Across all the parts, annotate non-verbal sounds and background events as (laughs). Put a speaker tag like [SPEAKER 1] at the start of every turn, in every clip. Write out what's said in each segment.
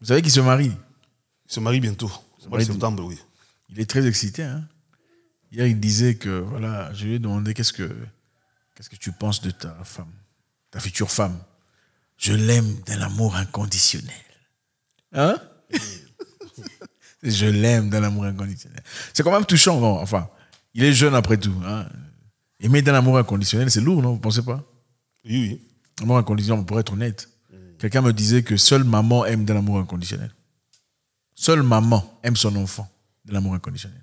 [SPEAKER 1] Vous savez qu'il se marie Il se marie bientôt. Il est très excité. Hein. Hier, il disait que, voilà, je lui ai demandé qu'est-ce que, que tu penses de ta femme, ta future femme. Je l'aime d'un amour inconditionnel. Hein Je l'aime d'un amour inconditionnel. C'est quand même touchant, Enfin, il est jeune après tout. Hein. Aimer d'un amour inconditionnel, c'est lourd, non Vous pensez pas Oui, oui. Amour inconditionnel, pour être honnête. Quelqu'un me disait que seule maman aime de l'amour inconditionnel. Seule maman aime son enfant de l'amour inconditionnel.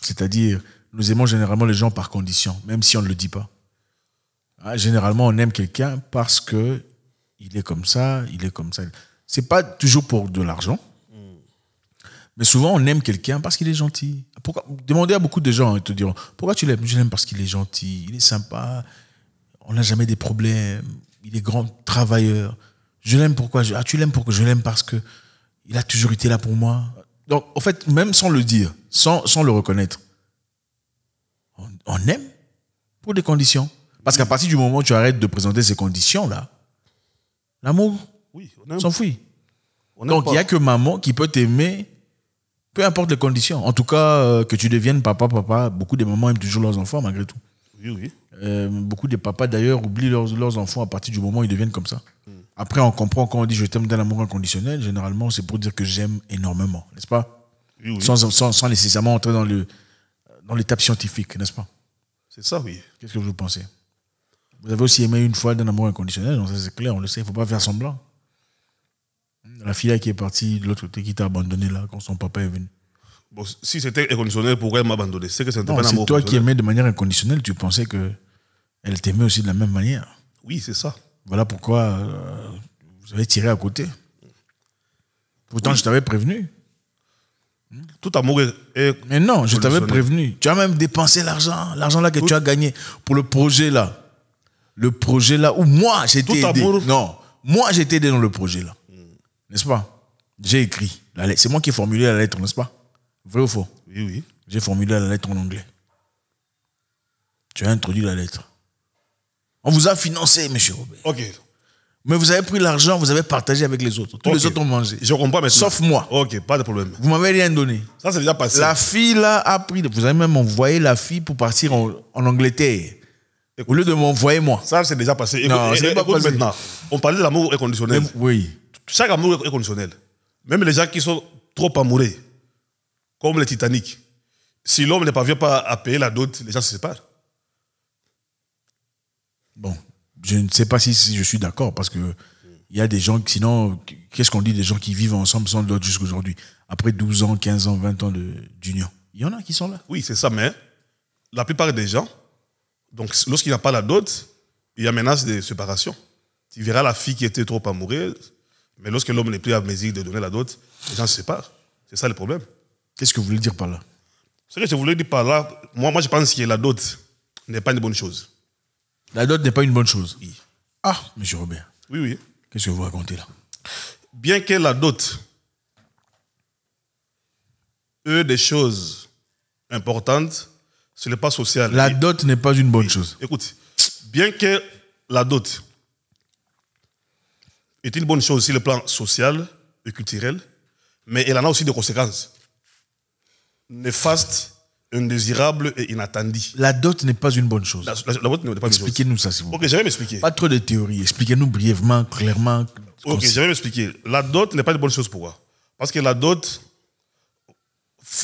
[SPEAKER 1] C'est-à-dire, nous aimons généralement les gens par condition, même si on ne le dit pas. Ah, généralement, on aime quelqu'un parce que il est comme ça, il est comme ça. C'est pas toujours pour de l'argent, mais souvent on aime quelqu'un parce qu'il est gentil. Pourquoi Demandez à beaucoup de gens, hein, ils te diront pourquoi tu l'aimes. Je l'aime parce qu'il est gentil, il est sympa, on n'a jamais des problèmes il est grand travailleur. Je l'aime pourquoi Ah, tu l'aimes pourquoi Je l'aime parce que il a toujours été là pour moi. Donc, en fait, même sans le dire, sans, le reconnaître, on, aime pour des conditions. Parce qu'à partir du moment où tu arrêtes de présenter ces conditions-là, l'amour s'enfuit. Donc, il n'y a que maman qui peut t'aimer, peu importe les conditions. En tout cas, euh, que tu deviennes papa, papa. Beaucoup de mamans aiment toujours leurs enfants, malgré tout. Oui, euh, beaucoup de papas, d'ailleurs, oublient leurs, enfants à partir du moment où ils deviennent comme ça. Après, on comprend quand on dit je t'aime d'un amour inconditionnel, généralement, c'est pour dire que j'aime énormément, n'est-ce pas Sans, nécessairement entrer dans le dans l'étape scientifique, n'est-ce pas
[SPEAKER 2] C'est ça, oui. Qu'est-ce que
[SPEAKER 1] vous pensez Vous avez aussi aimé une fois d'un amour inconditionnel, c'est clair, on le sait, il ne faut pas faire semblant. La fille qui est partie de l'autre côté, qui t'a abandonné là, quand son papa est venu
[SPEAKER 2] si c'était inconditionnel, pourquoi elle m'a abandonné C'est que c'est toi qui aimais
[SPEAKER 1] de manière inconditionnelle, tu pensais que elle t'aimait aussi de la même manière. Oui, c'est ça. Voilà pourquoi euh, vous avez tiré à côté. Pourtant, je t'avais prévenu. Tout amour est. Mais non, je t'avais prévenu. Tu as même dépensé l'argent, l'argent là que tu as gagné pour le projet là. Le projet là où moi j'étais aidé. Amour... Non, moi j'étais aidé dans le projet là. N'est-ce pas J'ai écrit. C'est moi qui ai formulé la lettre, n'est-ce pas Vrai ou faux Oui, oui. J'ai formulé la lettre en anglais. Tu as introduit la lettre. On vous a financé, monsieur Robert. OK. Mais vous avez pris l'argent, vous avez partagé avec les autres. Tous les autres ont mangé.
[SPEAKER 2] Je comprends mais Sauf moi. Ok, pas de problème. Vous m'avez rien donné. Ça, c'est déjà passé. La
[SPEAKER 1] fille, là, a pris. Vous avez même envoyé la fille pour partir en, Angleterre. au lieu de m'envoyer moi. Ça,
[SPEAKER 2] c'est déjà passé. non, c'est eh, eh, pas maintenant. On parlait de l'amour inconditionnel. Oui. Chaque amour est Même les gens qui sont trop amoureux, comme le Titanic. Si l'homme ne parvient pas à payer la dot, les gens se séparent.
[SPEAKER 1] Bon, je ne sais pas si, je suis d'accord parce que il y a des gens, sinon, qu'est-ce qu'on dit des gens qui vivent ensemble sans dot jusqu'à aujourd'hui Après 12 ans, 15 ans, 20 ans d'union.
[SPEAKER 2] Il y en a qui sont là. Oui, c'est ça, mais la plupart des gens, donc lorsqu'il n'a pas la dot, il y a menace de séparation. Tu verras la fille qui était trop amoureuse, mais lorsque l'homme n'est plus à mesure de donner la dot, les gens se séparent. C'est ça le problème. Qu'est-ce que vous voulez dire par là Ce que je voulais dire par là, moi, moi je pense que la dot n'est pas une bonne chose. La dot n'est pas une bonne chose Oui. Ah, monsieur Robert. Oui, oui. Qu'est-ce que vous racontez là Bien que la dot ait des choses importantes ce n'est pas social. La dot n'est pas une bonne chose. Écoute, bien que la dot est une bonne chose sur le plan social et culturel, mais elle en a aussi des conséquences néfaste, indésirable et inattendue. La dot n'est pas une bonne chose. pas Expliquez-nous ça, s'il vous plaît. Ok, je
[SPEAKER 1] m'expliquer. Pas trop de théories. Expliquez-nous brièvement, clairement.
[SPEAKER 2] Ok, je m'expliquer. La dot n'est pas une bonne chose. Pourquoi Parce que la dot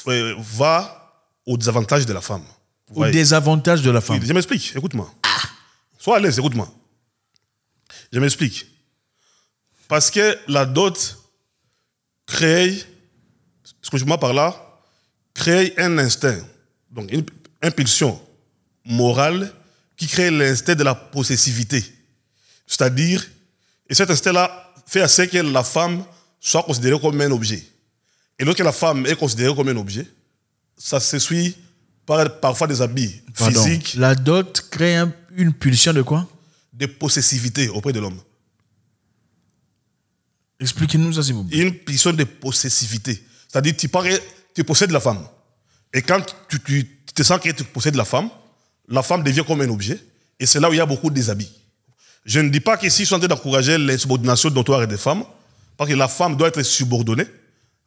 [SPEAKER 2] euh, va au désavantage de la femme. Au désavantage de la femme. je m'explique. Écoute-moi. Sois à l'aise, écoute-moi. Je m'explique. Parce que la dot crée, ce que je par là, crée un instinct, donc une impulsion morale qui crée l'instinct de la possessivité. C'est-à-dire, et cet instinct-là fait à ce que la femme soit considérée comme un objet. Et lorsque la femme est considérée comme un objet, ça suit par parfois des habits physiques.
[SPEAKER 1] La dot crée une pulsion de quoi
[SPEAKER 2] De possessivité auprès de l'homme. Expliquez-nous ça, s'il Une pulsion de possessivité. C'est-à-dire, tu parles tu possèdes la femme. Et quand tu, te sens que tu possèdes la femme, la femme devient comme un objet. Et c'est là où il y a beaucoup de déshabits. Je ne dis pas qu'ici, je suis en train d'encourager les subordinations notoires et des femmes, parce que la femme doit être subordonnée.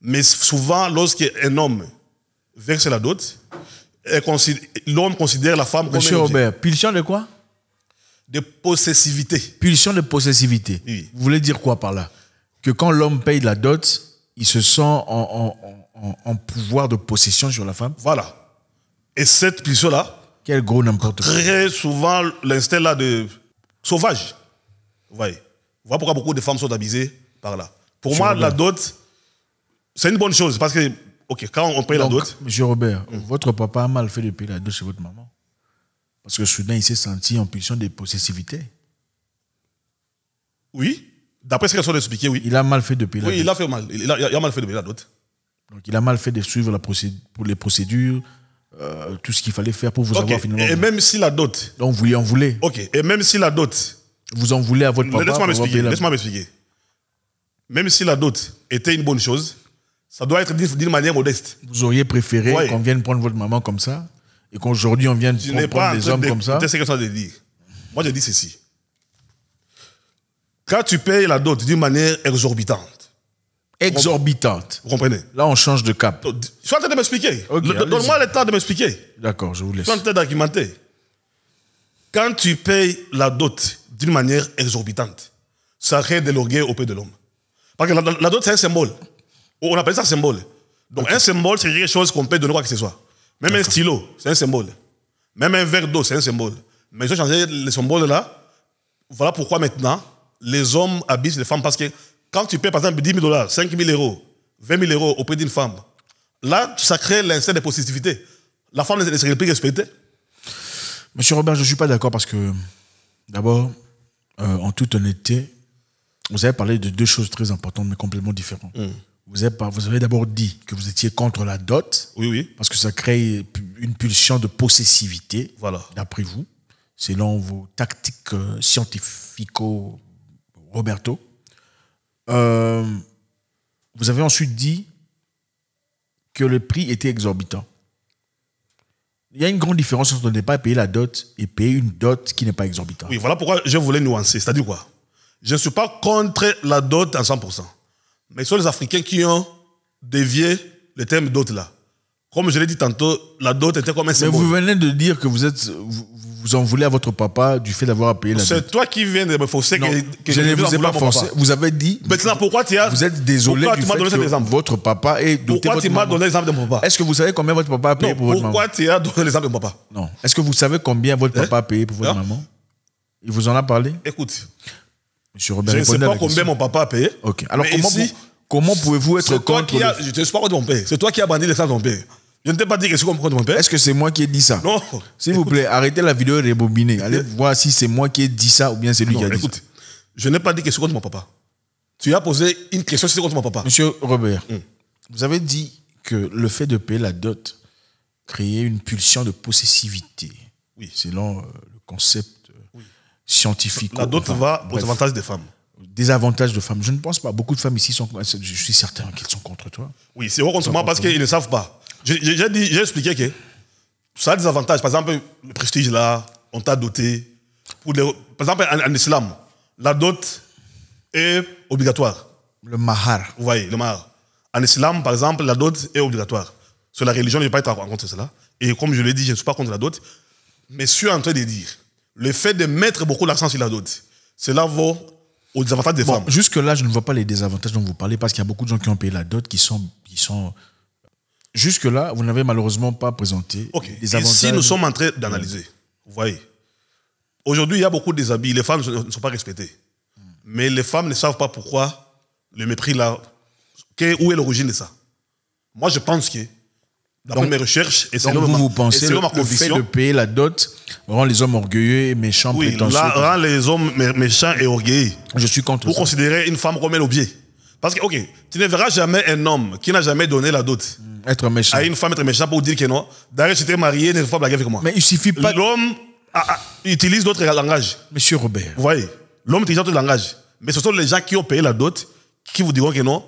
[SPEAKER 2] Mais souvent, lorsqu'un homme verse la dot, l'homme considère la femme comme un Robert, pulsion de quoi De
[SPEAKER 1] possessivité. Pulsion de possessivité. Vous voulez dire quoi par là Que quand l'homme paye la dot, il se sent en en, pouvoir de possession sur la femme.
[SPEAKER 2] Voilà. Et cette pulsion-là. Quel gros n'importe quoi. Très souvent, l'instinct-là de sauvage. Vous voyez. Vous pourquoi beaucoup de femmes sont abusées par là. Pour moi, la dot, c'est une bonne chose parce que, ok, quand on paye la dot.
[SPEAKER 1] Monsieur Robert, mm. votre papa a mal fait de payer la dot chez votre maman. Parce que soudain, il s'est senti en pulsion de possessivité.
[SPEAKER 2] Oui, d'après ce qu'elle sont expliqué, oui. Il a mal fait de payer la dot. Oui, il a fait mal. il a mal fait de payer la dot.
[SPEAKER 1] Donc il a mal fait de suivre la pour les procédures,
[SPEAKER 2] euh, tout ce qu'il fallait faire pour vous avoir finalement. Et même si la dot. Donc vous lui en voulez. Ok. Et même si la dot. Vous en voulez à votre papa. Laisse-moi m'expliquer. Laisse-moi m'expliquer. Même si la dot était une bonne chose, ça doit être dit d'une manière modeste. Vous auriez préféré qu'on
[SPEAKER 1] vienne prendre votre maman comme ça et qu'aujourd'hui on vienne prendre, des hommes comme ça. C'est ce
[SPEAKER 2] que ça veut dire. Moi je dis ceci. Quand tu payes la dot d'une manière exorbitante, exorbitante. Vous comprenez Là, on change de cap. Sois en train de m'expliquer. Donne-moi le temps de m'expliquer. D'accord, je vous laisse. Sois en train d'argumenter. Quand tu payes la dot d'une manière exorbitante, ça crée de l'orgueil au pays de l'homme. Parce que la, dot, c'est un symbole. On appelle ça symbole. Donc, un symbole, c'est quelque chose qu'on peut donner quoi que ce soit. Même un stylo, c'est un symbole. Même un verre d'eau, c'est un symbole. Mais ils ont changé les symboles là. Voilà pourquoi maintenant, les hommes habitent les femmes parce que quand tu paies, par exemple, 10 000 dollars, 5 000 euros, 20 000 euros auprès d'une femme, là, ça crée l'instinct de possessivité. La femme ne serait plus respectée.
[SPEAKER 1] Monsieur Robert, je ne suis pas d'accord parce que, d'abord, euh, en toute honnêteté, vous avez parlé de deux choses très importantes, mais complètement différentes. Hmm. Vous avez, d'abord dit que vous étiez contre la dot. Oui, oui. Parce que ça crée une pulsion de possessivité. Voilà. D'après vous, selon vos tactiques euh, scientifico-roberto. Euh, vous avez ensuite dit que le prix était exorbitant. Il y a une grande différence entre ne pas payer la dot et payer une dot qui n'est pas exorbitante.
[SPEAKER 2] Oui, voilà pourquoi je voulais nuancer. C'est-à-dire quoi Je ne suis pas contre la dot à 100%. Mais ce sont les Africains qui ont dévié le thème dot là. Comme je l'ai dit tantôt, la dot était comme un symbole. Mais vous
[SPEAKER 1] venez de dire que vous êtes, vous, vous en voulez à votre papa du fait d'avoir à payer la dot. C'est
[SPEAKER 2] toi qui viens de me forcer. je ne vous ai pas forcé. Vous avez dit. Maintenant, pourquoi tu as. Vous êtes désolé du fait donné que
[SPEAKER 1] votre papa est doté Pourquoi tu m'as donné l'exemple de mon papa Est-ce que vous savez combien votre papa a payé pour votre maman Pourquoi tu as donné l'exemple de mon papa Non. Est-ce que vous savez combien votre papa a hein? payé pour votre hein? maman Il vous en a
[SPEAKER 2] parlé Écoute. Monsieur
[SPEAKER 1] Robert, je ne sais pas combien
[SPEAKER 2] mon papa a payé. Ok. Alors comment, pouvez-vous être contre. Je ne sais pas contre mon père. C'est toi qui as banni l'exemple de mon père. Je ne t'ai pas dit que c'est contre mon père. Est-ce
[SPEAKER 1] que c'est moi qui ai dit ça Non. S'il vous plaît, arrêtez la vidéo et rebobinez. Allez voir si c'est moi qui ai dit ça ou bien c'est lui qui a dit ça. écoute, Je n'ai pas dit que c'est contre mon papa. Tu as posé une question, c'est contre mon papa. Monsieur Robert, hmm. vous avez dit que le fait de payer la dot créait une pulsion de possessivité. Oui. Selon euh, le concept euh, scientifique. La dot va aux avantages des femmes des avantages de femmes. Je ne pense pas. Beaucoup de femmes ici sont. Je suis certain qu'elles sont contre
[SPEAKER 2] toi. Oui, c'est au contre moi parce qu'elles ne savent pas. J'ai expliqué que ça a des avantages. Par exemple, le prestige là, on t'a doté. Pour les, par exemple, en, islam, la dot est obligatoire. Le mahar. Vous voyez, le mahar. En islam, par exemple, la dot est obligatoire. Sur la religion, je ne vais pas être contre cela. Et comme je l'ai dit, je ne suis pas contre la dot. Mais je suis en train de dire, le fait de mettre beaucoup d'accent sur la dot, cela vaut aux avantages des femmes. Jusque-là, je ne vois pas les désavantages dont vous parlez parce qu'il y a beaucoup
[SPEAKER 1] de gens qui ont payé la dot qui sont, qui sont Jusque-là, vous n'avez malheureusement pas présenté les avantages. Si nous sommes en train d'analyser.
[SPEAKER 2] Vous voyez. Aujourd'hui, il y a beaucoup de déshabits. Les femmes ne sont pas respectées. Mais les femmes ne savent pas pourquoi le mépris là. où est l'origine de ça Moi, je pense que, d'après mes recherches, et c'est vous, vous pensez le, le fait de
[SPEAKER 1] payer la dot rend les hommes orgueilleux et méchants oui, prétentieux. Là, rend
[SPEAKER 2] les hommes méchants et orgueilleux. Je suis contre Pour considérer une femme comme elle au Parce que, ok, tu ne verras jamais un homme qui n'a jamais donné la dot. Être méchant. A une femme, être méchant pour dire que non. D'ailleurs, j'étais marié, une femme pas blague avec moi. Mais il suffit pas. L'homme utilise d'autres langages. Monsieur Robert. Vous voyez, l'homme utilise d'autres langages. Mais ce sont les gens qui ont payé la dot qui vous diront que non.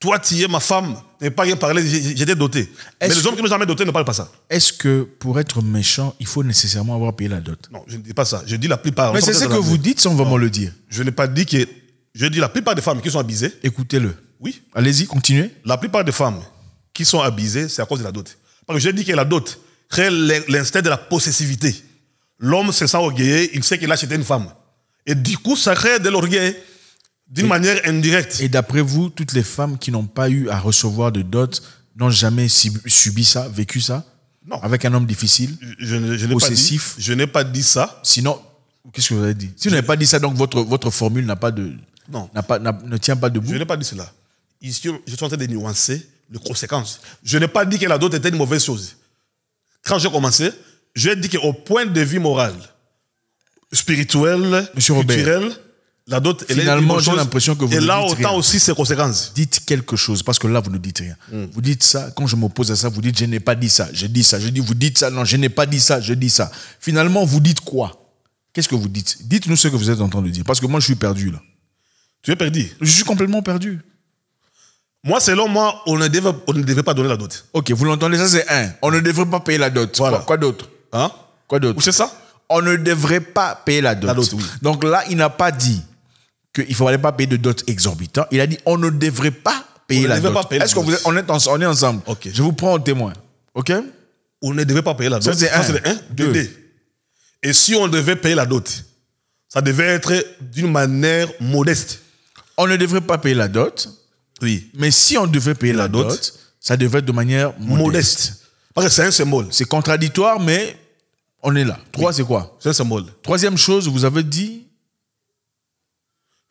[SPEAKER 2] Toi, tu es ma femme, tu pas rien parlé. j'étais doté. Mais les hommes qui ne sont jamais dotés ne parlent pas ça. Est-ce
[SPEAKER 1] que pour être méchant, il faut nécessairement avoir payé la dot Non,
[SPEAKER 2] je ne dis pas ça. Je dis la plupart. Mais c'est ce que vous dites sans vraiment le dire. Je n'ai pas dit que. Je dis la plupart des femmes qui sont abusées. Écoutez-le. Oui. Allez-y, continuez. La plupart des femmes qui sont abusés, c'est à cause de la dot. Parce que je dis que la dot crée l'instinct de la possessivité. L'homme se sent orgueilleux, il sait qu'il a acheté une femme. Et du coup, ça crée de l'orgueil d'une manière indirecte. Et d'après vous, toutes les femmes qui
[SPEAKER 1] n'ont pas eu à recevoir de dot n'ont jamais subi ça, vécu ça Non. Avec un homme difficile, je, possessif.
[SPEAKER 2] je n'ai pas dit ça. Sinon, qu'est-ce que vous avez dit Si vous n'avez
[SPEAKER 1] pas dit ça, donc votre, votre formule n'a pas de. Non. Pas, ne tient pas debout. Je n'ai pas dit cela.
[SPEAKER 2] je suis en train de nuancer les conséquences. Je n'ai pas dit que la dot était une mauvaise chose. Quand j'ai commencé, j'ai dit qu'au point de vue moral, spirituel, Monsieur la dot, est Finalement, j'ai l'impression que Et là, autant aussi ses conséquences. Dites quelque
[SPEAKER 1] chose, parce que là, vous ne dites rien. Hmm. Vous dites ça, quand je m'oppose à ça, vous dites, je n'ai pas dit ça, je dis ça, je dis, vous dites ça, non, je n'ai pas dit ça, je dis ça. Finalement, vous dites quoi Qu'est-ce que vous dites Dites-nous ce que vous êtes en train de dire, parce que moi, je suis perdu, là. Tu es perdu Je suis complètement perdu. Moi, selon moi, on ne, devrait pas donner la dot. Ok, vous l'entendez, ça c'est un. On ne devrait pas payer la dot. Voilà. Quoi, d'autre Hein Quoi d'autre C'est ça On ne devrait pas payer la dot. La dot oui. Donc là, il n'a pas dit qu'il ne fallait pas payer de dot exorbitant. Il a dit on ne devrait pas payer on la dot. Est-ce qu'on
[SPEAKER 2] est, on est ensemble Ok. Je vous prends en témoin. Ok On ne devrait pas payer la dot. Ça c'est un. Ça, un Et si on devait payer la dot, ça devait être d'une manière modeste. On ne devrait pas payer la dot oui. Mais
[SPEAKER 1] si on devait payer la, dot, ça devait être de manière modeste. Parce que c'est un symbole. C'est
[SPEAKER 2] contradictoire, mais on est là. Trois, c'est quoi C'est un symbole. Troisième chose, vous avez dit.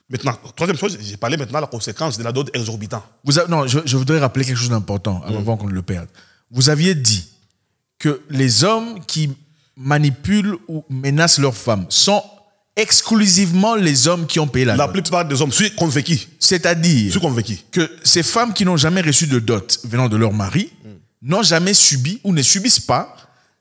[SPEAKER 2] Maintenant, troisième chose, j'ai parlé maintenant de la conséquence de la dot exorbitante. Vous
[SPEAKER 1] avez, non, je, voudrais rappeler quelque chose d'important avant mm. qu'on ne le perde. Vous aviez dit que les hommes qui manipulent ou menacent leurs femmes sont exclusivement les hommes qui ont payé la, la plupart des hommes, suis convaincus. C'est-à-dire que ces femmes qui n'ont jamais reçu de dot venant de leur mari n'ont jamais subi ou ne subissent pas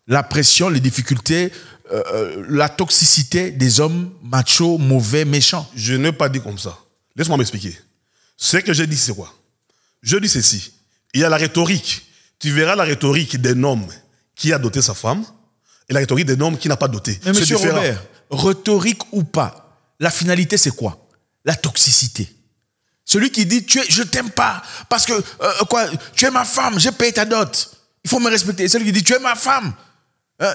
[SPEAKER 1] la pression, les difficultés, euh, euh, la toxicité des hommes machos,
[SPEAKER 2] mauvais, méchants. Je n'ai pas dit comme ça. Laisse-moi m'expliquer. Ce que j'ai dit, c'est quoi Je dis ceci. Il y a la rhétorique. Tu verras la rhétorique des homme qui a doté sa femme et la rhétorique des homme qui n'a pas doté. monsieur Robert, rhétorique ou pas,
[SPEAKER 1] la finalité c'est quoi La toxicité. Celui qui dit tu je t'aime pas parce que euh, quoi tu es ma femme, j'ai payé ta dot. Il faut me respecter. Celui qui dit tu es ma femme, euh,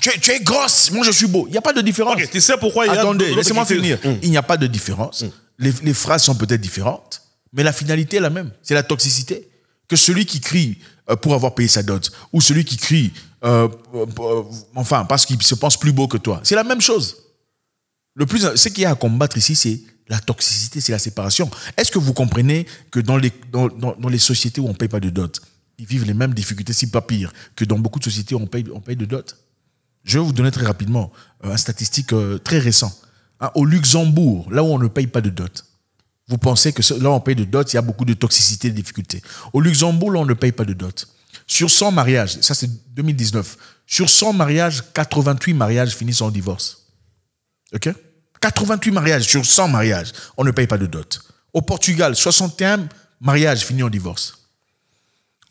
[SPEAKER 1] tu, es, grosse, moi je suis beau. Il n'y a pas de différence. Ok, tu sais pourquoi il y a Attendez, moi finir. Hmm. Il n'y a pas de différence. Hmm. les phrases sont peut-être différentes, mais la finalité est la même. C'est la toxicité. Que celui qui crie euh, pour avoir payé sa dot, ou celui qui crie, euh, euh, enfin, parce qu'il se pense plus beau que toi. C'est la même chose. Le plus, ce qu'il y a à combattre ici, c'est la toxicité, c'est la séparation. Est-ce que vous comprenez que dans les, dans, les sociétés où on ne paye pas de dot, ils vivent les mêmes difficultés, si pas pire, que dans beaucoup de sociétés où on paye, on paye de dot Je vais vous donner très rapidement un une statistique très récente. Hein, au Luxembourg, là où on ne paye pas de dot, vous pensez que là, on paye de dot, il y a beaucoup de toxicité, de difficultés. Au Luxembourg, on ne paye pas de dot. Sur 100 mariages, ça c'est 2019, sur 100 mariages, 88 mariages finissent en divorce. OK 88 mariages sur 100 mariages, on ne paye pas de dot. Au Portugal, 61 mariages finissent en divorce.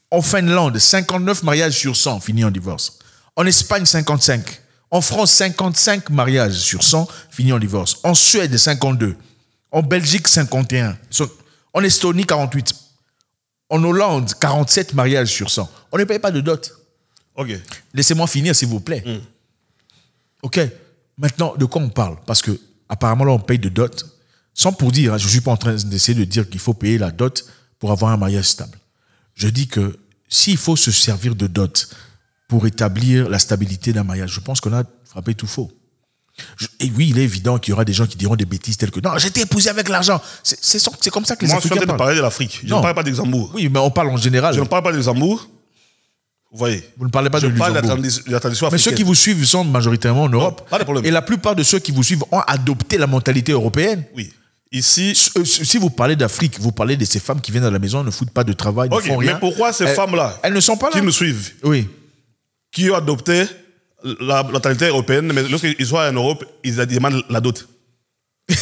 [SPEAKER 1] En Finlande, 59 mariages sur 100 finissent en divorce. En Espagne, 55. En France, 55 mariages sur 100 finissent en divorce. En Suède, 52. En Belgique, 51. En Estonie, 48. En Hollande, 47 mariages sur 100. On ne paye pas de dot. OK. Laissez-moi finir, s'il vous plaît. Mm. OK. Maintenant, de quoi on parle Parce que apparemment, là, on paye de dot. Sans pour dire, hein, je ne suis pas en train d'essayer de dire qu'il faut payer la dot pour avoir un mariage stable. Je dis que s'il faut se servir de dot pour établir la stabilité d'un mariage, je pense qu'on a frappé tout faux. Et oui, il est évident qu'il y aura des gens qui diront des bêtises telles que non, j'étais épousé avec l'argent. C'est comme ça que les Moi, je suis en train de parler de l'Afrique. Je ne parle pas des Oui, mais on parle en général. Je ne parle pas des Vous voyez Vous ne parlez pas de parle Mais ceux qui vous suivent sont majoritairement en Europe. pas de problème. Et la plupart de ceux qui vous suivent ont adopté la mentalité européenne. Oui. Ici, euh, si vous parlez d'Afrique, vous parlez de ces femmes qui viennent à la maison, ne foutent pas de travail, ne font rien. Mais pourquoi ces femmes-là
[SPEAKER 2] Elles ne sont pas là. Qui me suivent Oui. Qui ont adopté la européenne, mais lorsqu'ils sont en Europe, ils demandent la dot. (laughs)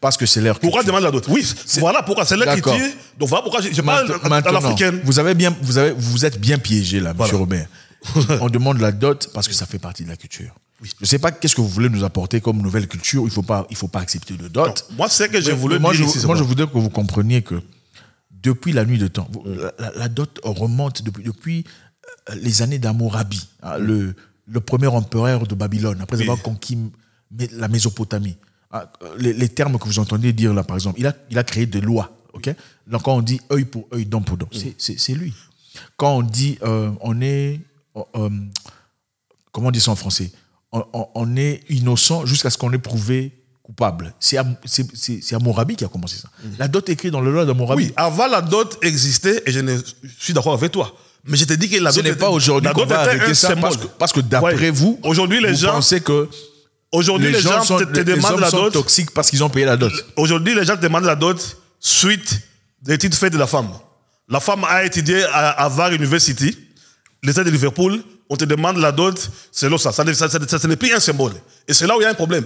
[SPEAKER 2] Parce que c'est leur Pourquoi demandent la dot Oui, voilà pourquoi c'est leur culture. Donc voilà pourquoi je parle à l'africaine.
[SPEAKER 1] Vous, avez bien, vous, avez, vous êtes bien piégé là, voilà. monsieur Robert. (laughs) On demande la dot parce que ça fait partie de la culture. Je ne sais pas qu'est-ce que vous voulez nous apporter comme nouvelle culture. Il ne faut, pas, il faut pas accepter de dot. moi,
[SPEAKER 2] c'est que je voulais dire. moi, je voudrais
[SPEAKER 1] que vous compreniez que depuis la nuit de temps, la, dot remonte depuis, depuis les années d'Amorabi, hein, le, premier empereur de Babylone, après avoir conquis la Mésopotamie. Ah, les, termes que vous entendez dire là, par exemple, il a, il a créé des lois. ok Donc, quand on dit œil pour œil, dent pour dent, c'est lui. Quand on dit euh, on est. Euh, euh, comment on dit ça en français on, est innocent jusqu'à ce qu'on ait prouvé coupable. C'est Amourabi qui a commencé ça. La dot
[SPEAKER 2] écrite dans le loi d'Amourabi. Oui, avant la dot existait, et je suis d'accord avec toi. Mais je te dis que la Ce n'est pas aujourd'hui qu'on va arrêter ça parce que, d'après vous, aujourd'hui les vous gens pensez que aujourd'hui les, gens, sont, te, demandent la dot
[SPEAKER 1] toxiques parce qu'ils ont payé la dot.
[SPEAKER 2] Aujourd'hui les gens te demandent la dot suite des titres faits de la femme. La femme a étudié à Harvard University, l'État de Liverpool. On te demande la dot c'est ça. Ça, ça, n'est plus un symbole. Et c'est là où il y a un problème.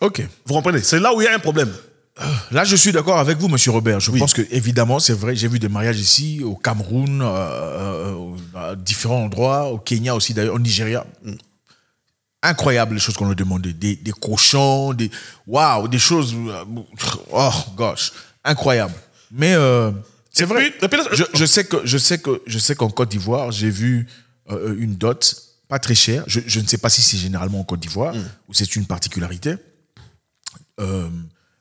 [SPEAKER 2] Ok. Vous comprenez C'est là où il y a un problème. Euh, là, je suis d'accord avec vous, Monsieur
[SPEAKER 1] Robert. Je pense que, évidemment, c'est vrai, j'ai vu des mariages ici, au Cameroun, euh, euh, à différents endroits, au Kenya aussi, d'ailleurs, au Nigeria. Mm. Incroyable les choses qu'on a demandé. Des, cochons, des. Waouh, des choses. Oh, gosh. Incroyable. Mais c'est vrai. je, sais que, je sais que, je qu'en Côte d'Ivoire, j'ai vu une dot pas très chère. Je, ne sais pas si c'est généralement en Côte d'Ivoire mm. ou c'est une particularité. Euh,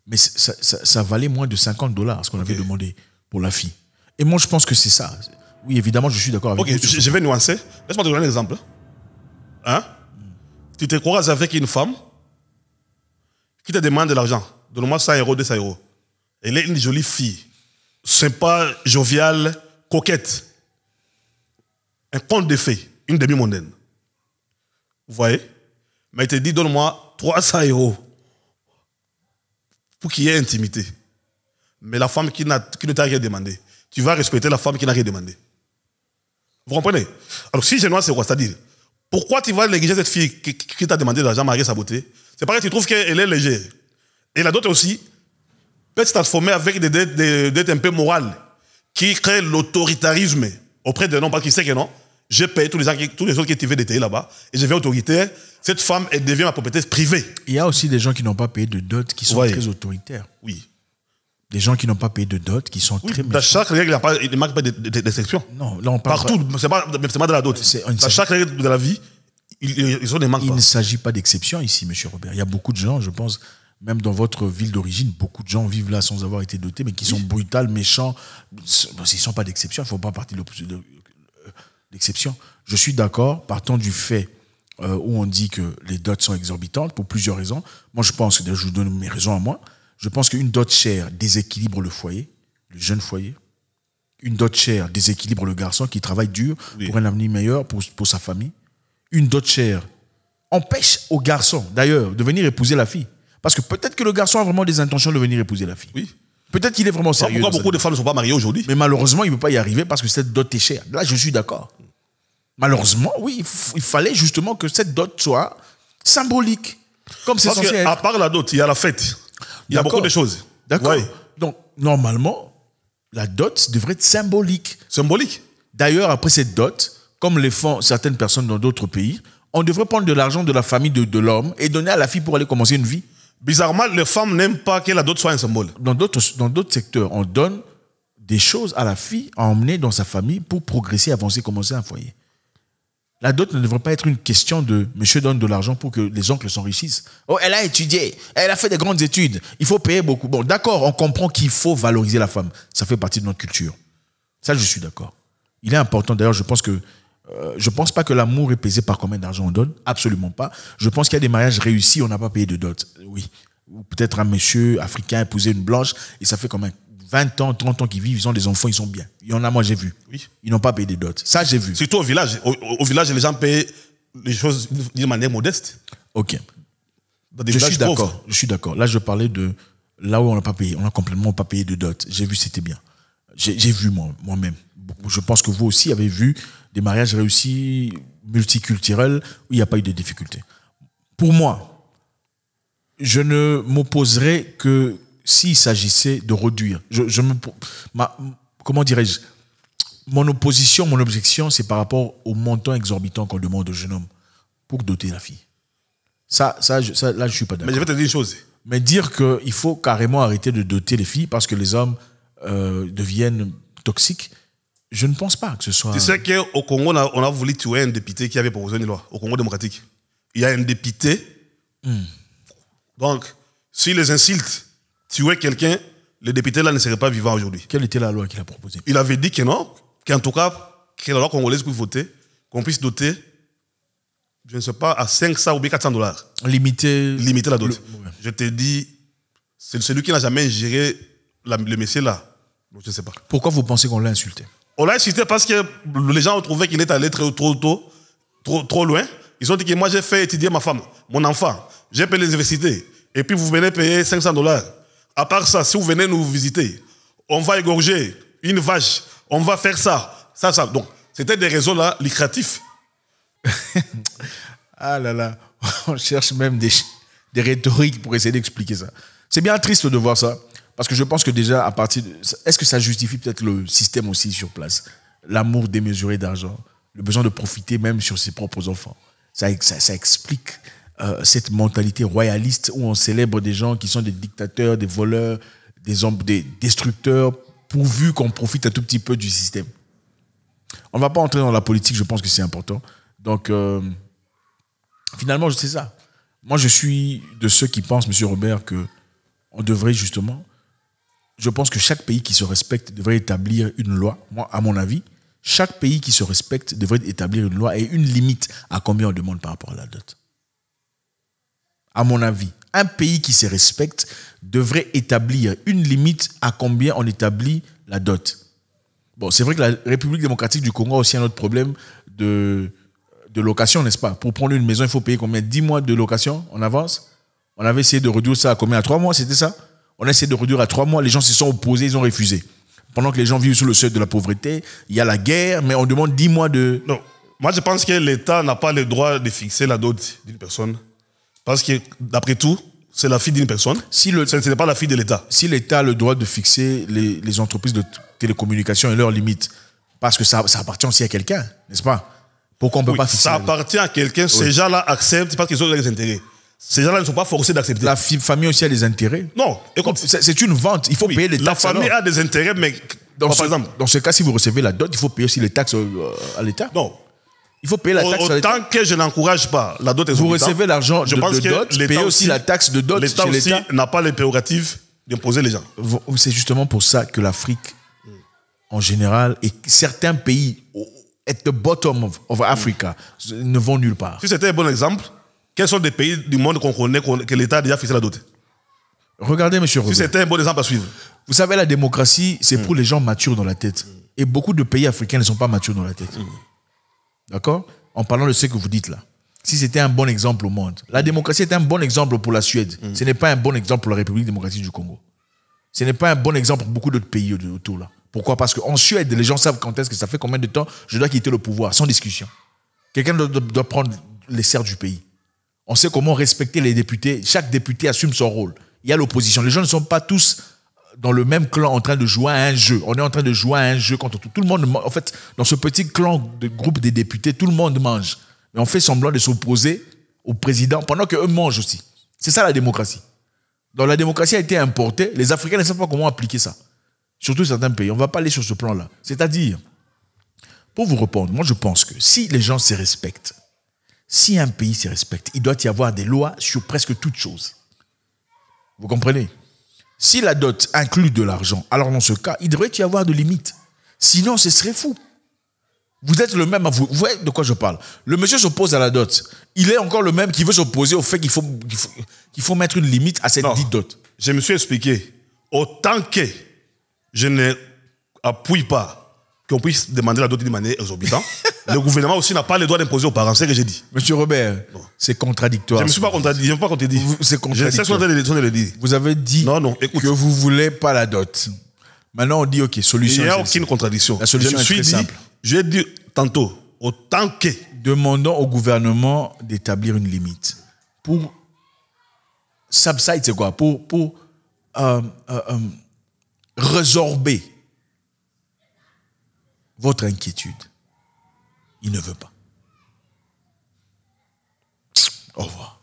[SPEAKER 1] mais ça, valait moins de 50 dollars, ce qu'on avait demandé pour la fille. Et moi, je pense que c'est ça. Oui, évidemment, je suis d'accord avec Ok, vous, je, je vais
[SPEAKER 2] nuancer. Laisse-moi te donner un exemple. Hein. hein? Tu te croises avec une femme qui te demande de l'argent. Donne-moi 100 euros, 200 euros. Elle est une jolie fille. Sympa, joviale, coquette. Un conte de fées, une demi-mondaine. Vous voyez Mais elle te dit, donne-moi 300 euros pour qu'il y ait intimité. Mais la femme qui, qui ne t'a rien demandé, tu vas respecter la femme qui n'a rien demandé. Vous comprenez Alors, si noir, c'est quoi C'est-à-dire, pourquoi tu vas négliger cette fille qui, t'a demandé d'argent, marier sa beauté C'est parce que tu trouves qu'elle est légère. Et la d'autres aussi peut se transformer avec des dettes, des un peu morales qui créent l'autoritarisme auprès de non, parce qu'il sait que non, je paye tous les, tous les autres qui étaient détaillés là-bas, et je vais autoritaire, cette femme, elle devient ma propriété privée. Il y
[SPEAKER 1] a aussi des gens qui n'ont pas payé de dot, qui sont très
[SPEAKER 2] autoritaires. Oui.
[SPEAKER 1] Des gens qui n'ont pas payé de dot, qui sont très méchants. Dans
[SPEAKER 2] chaque règle, il ne manque pas d'exception. Non, là on parle. Partout, c'est pas, pas de la dot. Dans chaque
[SPEAKER 1] règle de la vie, ils, ils ont des Il ne s'agit pas d'exception ici, monsieur Robert. Il y a beaucoup de gens, je pense, même dans votre ville d'origine, beaucoup de gens vivent là sans avoir été dotés, mais qui sont brutales, méchants. ils ne sont pas d'exception, ils ne faut pas partir de l'exception. Euh, je suis d'accord, partant du fait euh, où on dit que les dots sont exorbitantes pour plusieurs raisons. Moi, je pense, je vous donne mes raisons à moi, je pense qu'une dot chère déséquilibre le foyer, le jeune foyer. Une dot chère déséquilibre le garçon qui travaille dur pour un avenir meilleur pour, sa famille. Une dot chère empêche au garçon, d'ailleurs, de venir épouser la fille. Parce que peut-être que le garçon a vraiment des intentions de venir épouser la fille. Oui. Peut-être qu'il est vraiment sérieux. Pourquoi beaucoup de
[SPEAKER 2] femmes ne sont pas mariées aujourd'hui Mais
[SPEAKER 1] malheureusement, il ne peut pas y arriver parce que cette dot est chère. Là, je suis d'accord. Malheureusement, oui, il, fallait justement que cette dot soit symbolique.
[SPEAKER 2] Comme c'est censé À part la dot, il y a la fête. Il y a beaucoup de choses.
[SPEAKER 1] D'accord. Donc, normalement, la dot devrait être symbolique. Symbolique. D'ailleurs, après cette dot, comme le font certaines personnes dans d'autres pays, on devrait prendre de l'argent de la famille de, l'homme et donner à la fille pour aller commencer une vie. Bizarrement, les femmes n'aiment pas que la dot soit un symbole. dans d'autres secteurs, on donne des choses à la fille à emmener dans sa famille pour progresser, avancer, commencer un foyer. La dot ne devrait pas être une question de monsieur donne de l'argent pour que les oncles s'enrichissent. Oh, elle a étudié, elle a fait des grandes études, il faut payer beaucoup. Bon, d'accord, on comprend qu'il faut valoriser la femme. Ça fait partie de notre culture. Ça, je suis d'accord. Il est important, d'ailleurs, je pense que. Euh, je ne pense pas que l'amour est pesé par combien d'argent on donne. Absolument pas. Je pense qu'il y a des mariages réussis, on n'a pas payé de dot. Oui. Ou peut-être un monsieur africain épousé une blanche et ça fait combien 20 ans, 30 ans qui vivent, ils ont des enfants, ils sont bien. Il y en a, moi, j'ai vu. Ils n'ont pas payé des dots. Ça, j'ai vu. Surtout au
[SPEAKER 2] village. Au, village, les gens payent les choses d'une manière modeste.
[SPEAKER 1] OK. Je suis d'accord. Je suis d'accord. Là, je parlais de là où on n'a pas payé. On n'a complètement pas payé de dot. J'ai vu, c'était bien. J'ai vu moi-même. je pense que vous aussi avez vu des mariages réussis, multiculturels, où il n'y a pas eu de difficultés. Pour moi, je ne m'opposerai que s'il s'agissait de réduire, je, me, ma, comment dirais-je Mon opposition, mon objection, c'est par rapport au montant exorbitant qu'on demande au jeune homme pour doter la fille. Ça, ça, je, ça là, je suis pas d'accord. Mais je vais te dire une chose. Mais dire qu'il faut carrément arrêter de doter les filles parce que les hommes euh, deviennent toxiques, je ne pense pas que ce soit. Tu sais
[SPEAKER 2] qu'au Congo, on a, voulu tuer un député qui avait proposé une loi, au Congo démocratique. Il y a un député. Hmm. Donc, s'il les insulte, si tuer quelqu'un, le député là ne serait pas vivant aujourd'hui. Quelle était la loi qu'il a proposée Il avait dit que non, qu'en tout cas, que la loi congolaise pour voter, qu'on puisse doter, je ne sais pas, à 500 ou 400 dollars. Limiter. Limiter la dot. Je t'ai dit, c'est celui qui n'a jamais géré le monsieur là. je ne sais pas. Pourquoi vous pensez qu'on l'a insulté On l'a insulté parce que les gens ont trouvé qu'il est allé très, trop tôt, trop, trop loin. Ils ont dit que moi j'ai fait étudier ma femme, mon enfant. J'ai payé les universités. Et puis vous venez payer 500 dollars. À part ça, si vous venez nous visiter, on va égorger une vache, on va faire ça, ça, ça. Donc, c'était des réseaux là lucratifs. (laughs)
[SPEAKER 1] ah là là, (laughs) on cherche même des, des rhétoriques pour essayer d'expliquer ça. C'est bien triste de voir ça, parce que je pense que déjà, à partir de. Est-ce que ça justifie peut-être le système aussi sur place L'amour démesuré d'argent, le besoin de profiter même sur ses propres enfants. Ça, ça, ça explique euh, cette mentalité royaliste où on célèbre des gens qui sont des dictateurs, des voleurs, des, hommes, destructeurs, pourvu qu'on profite un tout petit peu du système. On ne va pas entrer dans la politique, je pense que c'est important. Donc, euh, finalement, je sais ça. Moi, je suis de ceux qui pensent, Monsieur Robert, que on devrait justement, je pense que chaque pays qui se respecte devrait établir une loi. Moi, à mon avis, chaque pays qui se respecte devrait établir une loi et une limite à combien on demande par rapport à la dot à mon avis, un pays qui se respecte devrait établir une limite à combien on établit la dot. Bon, c'est vrai que la République démocratique du Congo a aussi un autre problème de, de location, n'est-ce pas Pour prendre une maison, il faut payer combien 10 mois de location en avance On avait essayé de réduire ça à combien À 3 mois, c'était ça On a essayé de réduire à 3 mois, les gens se sont opposés, ils ont
[SPEAKER 2] refusé. Pendant que les gens vivent sous le seuil de la pauvreté, il y a la guerre, mais on demande 10 mois de... Non, moi je pense que l'État n'a pas le droit de fixer la dot d'une personne. Parce que, d'après tout, c'est la fille d'une personne. Si ce n'est pas la fille de l'État. Si l'État a le droit de fixer
[SPEAKER 1] les, entreprises de télécommunications et leurs limites, parce que ça, ça appartient aussi à quelqu'un, n'est-ce pas
[SPEAKER 2] Pourquoi on ne peut pas fixer Ça appartient à quelqu'un, ces gens-là acceptent parce qu'ils ont des intérêts. Ces gens-là ne sont pas forcés d'accepter. La famille aussi a des intérêts Non. C'est une vente, il faut payer les taxes. La famille a
[SPEAKER 1] des intérêts, mais dans, par exemple, dans ce cas, si vous recevez la dot, il faut payer aussi les taxes euh, à l'État Non,
[SPEAKER 2] il faut payer la taxe. Autant que je n'encourage pas la dot Vous recevez l'argent de, pense que dot, payez aussi, la taxe de dot. L'État n'a pas les prérogatives d'imposer les gens. C'est justement pour ça
[SPEAKER 1] que l'Afrique, en général, et certains pays at the bottom
[SPEAKER 2] of, Africa ne vont nulle part. Si c'était un bon exemple, quels sont des pays du monde qu'on connaît que l'État a déjà fixé la dot Regardez, monsieur Si c'était un bon exemple à suivre. Vous savez, la démocratie,
[SPEAKER 1] c'est pour mm. les gens matures dans la tête. Mm. Et beaucoup de pays africains ne sont pas matures dans la tête. Mm. D'accord En parlant de ce que vous dites là. Si c'était un bon exemple au monde. La démocratie est un bon exemple pour la Suède. Mm. Ce n'est pas un bon exemple pour la République démocratique du Congo. Ce n'est pas un bon exemple pour beaucoup d'autres pays autour là. Pourquoi Parce qu'en Suède, les gens savent quand est-ce que ça fait combien de temps je dois quitter le pouvoir, sans discussion. Quelqu'un doit, doit, prendre les serres du pays. On sait comment respecter les députés. Chaque député assume son rôle. Il y a l'opposition. Les gens ne sont pas tous dans le même clan en train de jouer à un jeu. On est en train de jouer à un jeu contre tout. le monde, en fait, dans ce petit clan de groupe des députés, tout le monde mange. Mais on fait semblant de s'opposer au président pendant qu'eux mangent aussi. C'est ça la démocratie. Dans la démocratie a été importée. Les Africains ne savent pas comment appliquer ça. Surtout certains pays. On ne va pas aller sur ce plan-là. C'est-à-dire, pour vous répondre, moi je pense que si les gens se respectent, si un pays se respecte, il doit y avoir des lois sur presque toutes choses. Vous comprenez si la dot inclut de l'argent, alors dans ce cas, il devrait y avoir de limites. Sinon, ce serait fou. Vous êtes le même, à vous, vous voyez de quoi je parle. Le monsieur s'oppose à la dot. Il est encore le même qui veut s'opposer au fait qu'il faut,
[SPEAKER 2] faut, mettre une limite à cette dite dot. Je me suis expliqué. Autant que je n'appuie pas qu'on puisse demander la dot d'une manière exorbitante. (laughs) le gouvernement aussi n'a pas le droit d'imposer aux parents, c'est ce que j'ai dit. Monsieur Robert, c'est contradictoire. Je ne me suis pas contradictoire. je ne pas dis.
[SPEAKER 1] C'est contradictoire. Je le dire. Vous avez dit que vous ne voulez pas la dot. Maintenant, on dit, OK, solution. Il n'y a aucune contradiction. La solution est très simple. Je vais dire tantôt, autant que. Demandons au gouvernement d'établir une limite. Pour. Subside, c'est quoi Pour, pour euh, euh, euh, résorber votre inquiétude. Il ne veut pas. Au revoir.